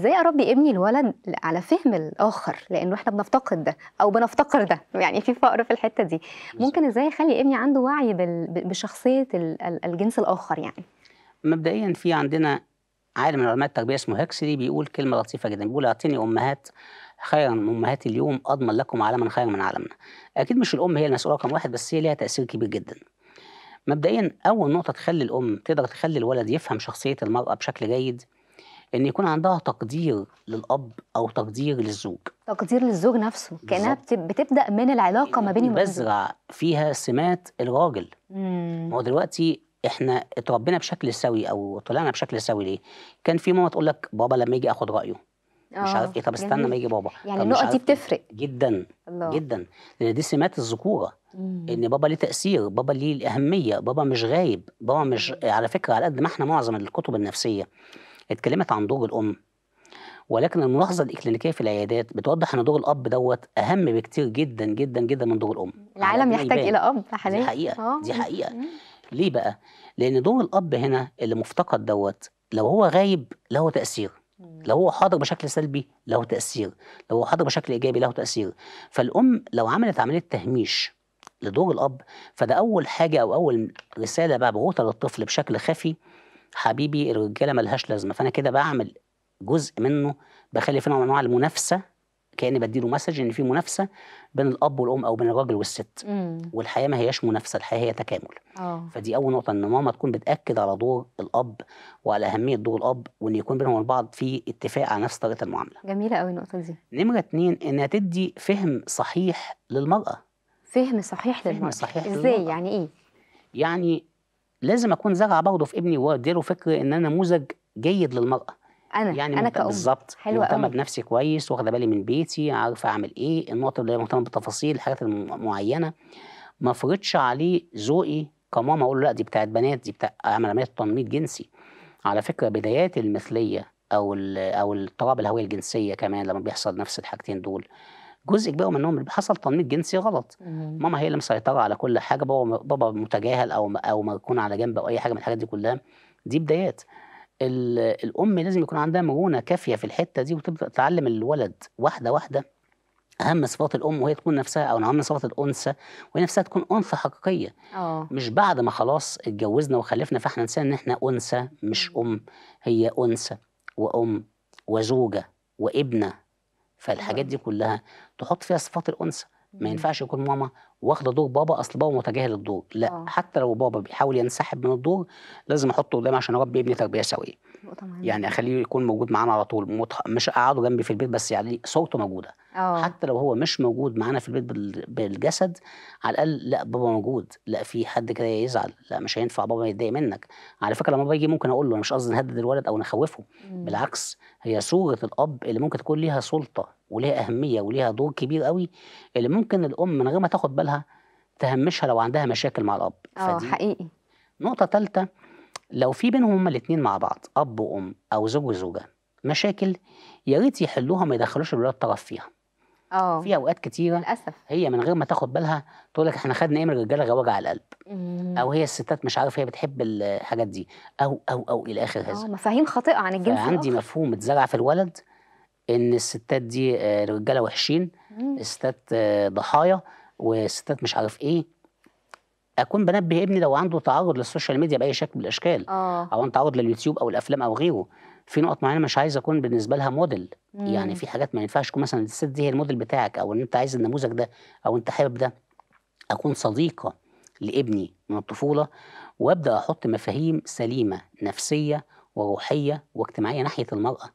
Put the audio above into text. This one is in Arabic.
ازاي اربي ابني الولد على فهم الاخر لانه احنا بنفتقد ده او بنفتقر ده يعني في فقر في الحته دي ممكن ازاي اخلي ابني عنده وعي بشخصيه الجنس الاخر يعني مبدئيا في عندنا عالم من علماء التربيه اسمه هيكسلي بيقول كلمه لطيفه جدا بيقول اعطيني امهات خيرا من امهات اليوم اضمن لكم عالما خيرا من عالمنا اكيد مش الام هي المسؤوله رقم واحد بس هي ليها تاثير كبير جدا مبدئيا اول نقطه تخلي الام تقدر تخلي الولد يفهم شخصيه المراه بشكل جيد ان يكون عندها تقدير للاب او تقدير للزوج تقدير للزوج نفسه كانها بتبدا من العلاقه ما بيني بزرع فيها سمات الراجل ما هو دلوقتي احنا اتربينا بشكل سوي او طلعنا بشكل سوي ليه كان في ماما تقول لك بابا لما يجي اخد رايه مش آه، عارف ايه طب استنى ما يجي بابا يعني النقط دي إيه. بتفرق جدا الله. جدا لان دي سمات الذكوره ان بابا ليه تاثير بابا ليه الاهميه بابا مش غايب بابا مش على فكره على قد ما احنا معظم الكتب النفسيه اتكلمت عن دور الام ولكن الملاحظه الاكلينيكيه في العيادات بتوضح ان دور الاب دوت اهم بكتير جدا جدا جدا من دور الام العالم يحتاج الى اب حاليا دي حقيقه أوه. دي حقيقه ليه بقى لان دور الاب هنا اللي مفتقد دوت لو هو غايب له تاثير لو هو حاضر بشكل سلبي له تاثير لو هو حاضر بشكل ايجابي له تاثير فالام لو عملت عمليه تهميش لدور الاب فده اول حاجه او اول رساله مبعوثه للطفل بشكل خفي حبيبي الرجاله ملهاش لازمه فانا كده بعمل جزء منه بخلي في نوع من انواع المنافسه كاني بديله مسج ان في منافسه بين الاب والام او بين الراجل والست مم. والحياه ما هياش منافسه الحياه هي تكامل أوه. فدي اول نقطه ان ماما تكون بتاكد على دور الاب وعلى اهميه دور الاب وان يكون بينهم البعض في اتفاق على نفس طريقه المعامله جميله قوي النقطه دي نمره اتنين انها تدي فهم صحيح للمراه فهم صحيح للمراه فهم صحيح ازاي للمرأة. يعني ايه يعني لازم اكون زرع برضه في ابني واديله فكر ان انا نموذج جيد للمراه انا يعني انا كأم بالظبط مهتمه بنفسي كويس واخده بالي من بيتي عارفه اعمل ايه النقطه اللي مهتمه بالتفاصيل الحاجات المعينه ما افرضش عليه ذوقي كماما اقول له لا دي بتاعت بنات دي بتاع اعمل عمليه تنميط جنسي على فكره بدايات المثليه او او اضطراب الهويه الجنسيه كمان لما بيحصل نفس الحاجتين دول جزء كبير منهم اللي حصل تنميط جنسي غلط ماما هي اللي مسيطره على كل حاجه بابا بابا متجاهل او او مركون على جنب او اي حاجه من الحاجات دي كلها دي بدايات الام لازم يكون عندها مرونه كافيه في الحته دي وتبدا تعلم الولد واحده واحده اهم صفات الام وهي تكون نفسها او اهم صفات الانثى وهي نفسها تكون انثى حقيقيه أوه. مش بعد ما خلاص اتجوزنا وخلفنا فاحنا نسينا ان احنا انثى مش ام هي انثى وام وزوجه وابنه فالحاجات دي كلها تحط فيها صفات الانثى ما ينفعش يكون ماما واخده دور بابا اصل بابا متجاهل الدور لا آه. حتى لو بابا بيحاول ينسحب من الدور لازم احطه قدامي عشان اربي ابني تربيه سويه يعني اخليه يكون موجود معانا على طول مش اقعده جنبي في البيت بس يعني صورته موجوده أوه. حتى لو هو مش موجود معانا في البيت بالجسد على الاقل لا بابا موجود لا في حد كده يزعل لا مش هينفع بابا يتضايق منك على فكره لما باجي ممكن اقول له انا مش قصدي نهدد الولد او نخوفه مم. بالعكس هي صوره الاب اللي ممكن تكون ليها سلطه وليها اهميه وليها دور كبير قوي اللي ممكن الام من غير ما تاخد بالها تهمشها لو عندها مشاكل مع الاب اه حقيقي نقطه ثالثه لو في بينهم هما الاثنين مع بعض اب وام او زوج وزوجه مشاكل يا ريت يحلوها ما يدخلوش الولاد طرف فيها اه في اوقات كتيره للاسف هي من غير ما تاخد بالها تقول لك احنا خدنا ايه من الرجاله غير وجع القلب مم. او هي الستات مش عارف هي بتحب الحاجات دي او او او الى اخر هذا اه مفاهيم خاطئه عن الجنس عندي مفهوم اتزرع في الولد ان الستات دي الرجاله آه، وحشين الستات آه، ضحايا والستات مش عارف ايه اكون بنبه ابني لو عنده تعرض للسوشيال ميديا باي شكل من الاشكال آه. او عنده تعرض لليوتيوب او الافلام او غيره في نقط معينه مش عايز اكون بالنسبه لها موديل يعني مم. يعني في حاجات ما ينفعش تكون مثلا الست دي هي الموديل بتاعك او ان انت عايز النموذج ده او انت حابب ده اكون صديقه لابني من الطفوله وابدا احط مفاهيم سليمه نفسيه وروحيه واجتماعيه ناحيه المراه